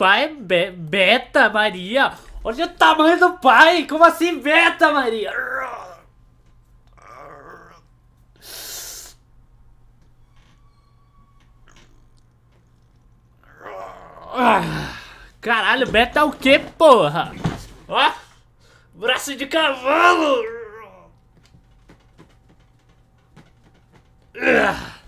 Pai be Beta Maria? Olha o tamanho do pai! Como assim Beta Maria? Caralho, Beta é o que, porra? Ó! Braço de cavalo! Ugh.